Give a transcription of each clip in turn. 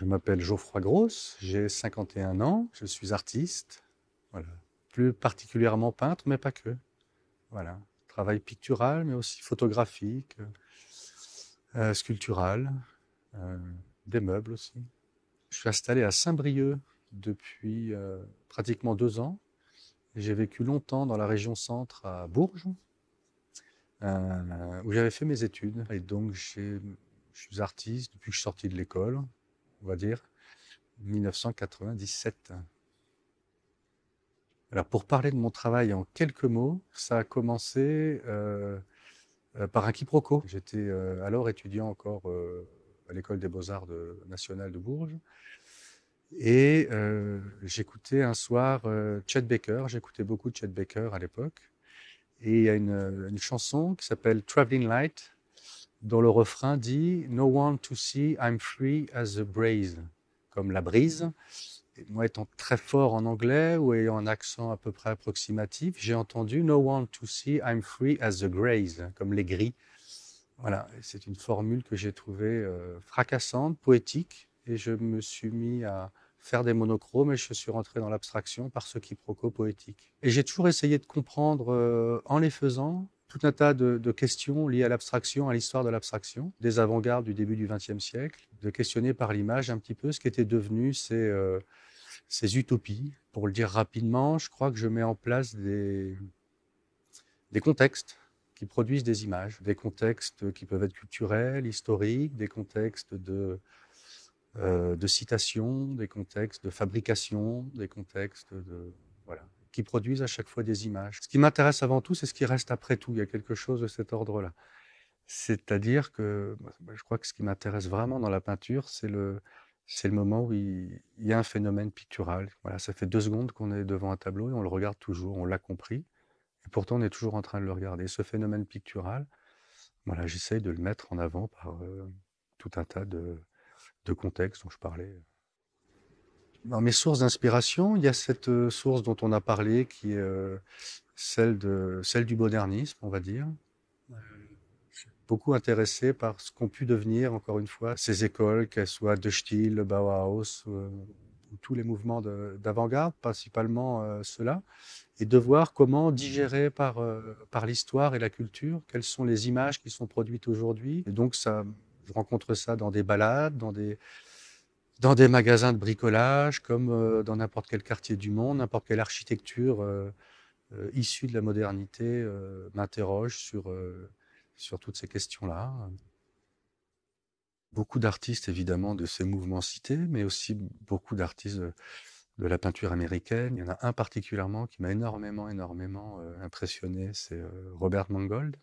je m'appelle Geoffroy Grosse, j'ai 51 ans, je suis artiste, voilà. plus particulièrement peintre, mais pas que. Voilà, travail pictural, mais aussi photographique, euh, euh, sculptural, euh, des meubles aussi. Je suis installé à Saint-Brieuc depuis pratiquement deux ans. J'ai vécu longtemps dans la région centre à Bourges, où j'avais fait mes études. Et donc, je suis artiste depuis que je suis sorti de l'école on va dire, 1997. Alors pour parler de mon travail en quelques mots, ça a commencé euh, euh, par un quiproquo. J'étais euh, alors étudiant encore à l'école des beaux-arts de, nationale de Bourges. Et j'écoutais un soir Chet Baker, j'écoutais beaucoup Chet Baker à l'époque. Et il y a une, une chanson qui s'appelle Traveling Light dont le refrain dit No one to see, I'm free as a breeze, comme la brise. moi, étant très fort en anglais ou ayant un accent à peu près approximatif, j'ai entendu No one to see, I'm free as the graze, comme les gris. Voilà, c'est une formule que j'ai trouvée euh, fracassante, poétique, et je me suis mis à faire des monochromes et je suis rentré dans l'abstraction par ce quiproquo poétique. Et j'ai toujours essayé de comprendre euh, en les faisant tout un tas de, questions liées à l'abstraction, à l'histoire de l'abstraction, des avant-gardes du début du XXe siècle, de questionner par l'image un petit peu ce qui était ces, euh, ces utopies. Pour le dire rapidement, je crois que je mets en place des, des contextes qui produisent des images, des contextes qui peuvent être culturels, historiques, des contextes de, euh, de citation, des contextes de fabrication, des contextes de, qui produisent à chaque fois des images. Ce qui m'intéresse avant tout, c'est ce qui reste après tout. Il y a quelque chose de cet ordre-là. C'est-à-dire que je crois que ce qui m'intéresse vraiment dans la peinture, c'est le, c'est le moment où il, y a un phénomène pictural. Voilà, ça fait deux secondes qu'on est devant un tableau et on le regarde toujours, on l'a compris. Et pourtant, on est toujours en train de le regarder. Ce phénomène pictural, voilà, j'essaye de le mettre en avant par euh, tout un tas de, de contextes dont je parlais. Dans mes sources d'inspiration, il y a cette euh, source dont on a parlé, qui est euh, celle, de, celle du modernisme, on va dire. Euh, je suis beaucoup intéressé par ce qu'ont pu devenir, encore une fois, ces écoles, qu'elles soient De le Bauhaus, tous les mouvements d'avant-garde, principalement ceux-là, et de voir comment digérer par, par l'histoire et la culture, quelles sont les images qui sont produites aujourd'hui. Et donc, ça, je rencontre ça dans des balades, dans des, dans des magasins de bricolage, comme euh, dans n'importe quel quartier du monde, n'importe quelle architecture euh, euh, issue de la modernité m'interroge sur, sur toutes ces questions-là. Beaucoup d'artistes, évidemment, de ces mouvements cités, mais aussi beaucoup d'artistes de la peinture américaine. Il y en a un particulièrement qui m'a énormément, énormément impressionné, c'est Robert Mangold,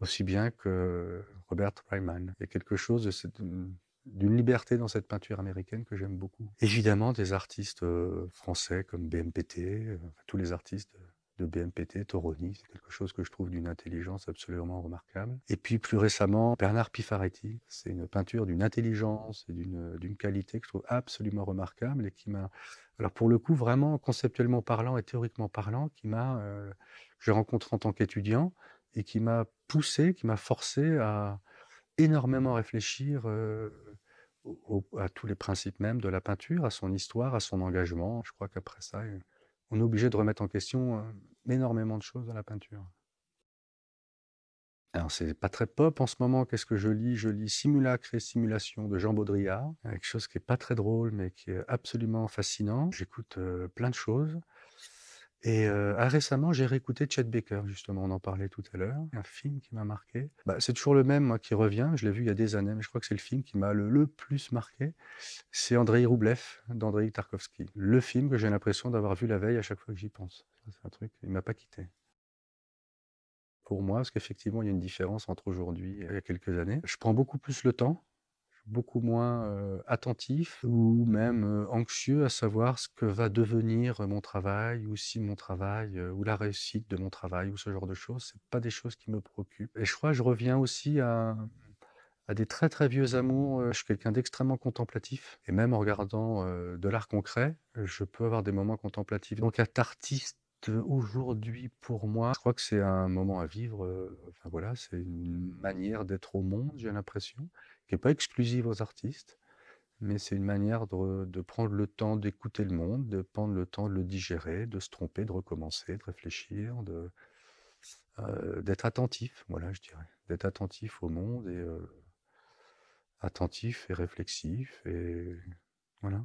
aussi bien que Robert Ryman. Il y a quelque chose de cette, d'une liberté dans cette peinture américaine que j'aime beaucoup. Évidemment, des artistes euh, français comme BMPT, euh, tous les artistes de BMPT, Toroni, c'est quelque chose que je trouve d'une intelligence absolument remarquable. Et puis plus récemment, Bernard Pifaretti, c'est une peinture d'une intelligence et euh, d'une qualité que je trouve absolument remarquable et qui m'a, alors pour le coup, vraiment conceptuellement parlant et théoriquement parlant, qui m'a, que j'ai rencontré en tant qu'étudiant et qui m'a poussé, qui m'a forcé à énormément réfléchir à tous les principes même de la peinture, à son histoire, à son engagement. Je crois qu'après ça, euh, on est obligé de remettre en question euh, énormément de choses dans la peinture. Alors, n'est pas très pop en ce moment. Qu'est-ce que je lis Je lis Simulacre et Simulation de Jean Baudrillard, euh, quelque chose qui est pas très drôle, mais qui est absolument fascinant. J'écoute plein de choses. Et euh, ah, récemment, j'ai réécouté Chet Baker, justement, on en parlait tout à l'heure, un film qui m'a marqué. Bah, c'est toujours le même, moi, qui revient, je l'ai vu il y a des années, mais je crois que c'est le film qui m'a le, plus marqué. C'est Andrei Roublev d'Andrei Tarkovsky. Le film que j'ai l'impression d'avoir vu la veille à chaque fois que j'y pense. C'est un truc, il m'a pas quitté. Pour moi, parce qu'effectivement, il y a une différence entre aujourd'hui et il y a quelques années. Je prends beaucoup plus le temps beaucoup moins attentif ou même anxieux à savoir ce que va devenir mon travail ou si mon travail ou la réussite de mon travail ou ce genre de choses. C'est pas des choses qui me préoccupent. Et je crois que je reviens aussi à, des très très vieux amours. Je suis quelqu'un d'extrêmement contemplatif et même en regardant de l'art concret, je peux avoir des moments contemplatifs. Donc être artiste aujourd'hui pour moi. Je crois que c'est un moment à vivre. Enfin voilà, c'est une manière d'être au monde, j'ai l'impression qui n'est pas exclusive aux artistes, mais c'est une manière de, prendre le temps d'écouter le monde, de prendre le temps de le digérer, de se tromper, de recommencer, de réfléchir, euh, d'être attentif, voilà, je dirais, d'être attentif au monde et euh, attentif et réflexif et voilà.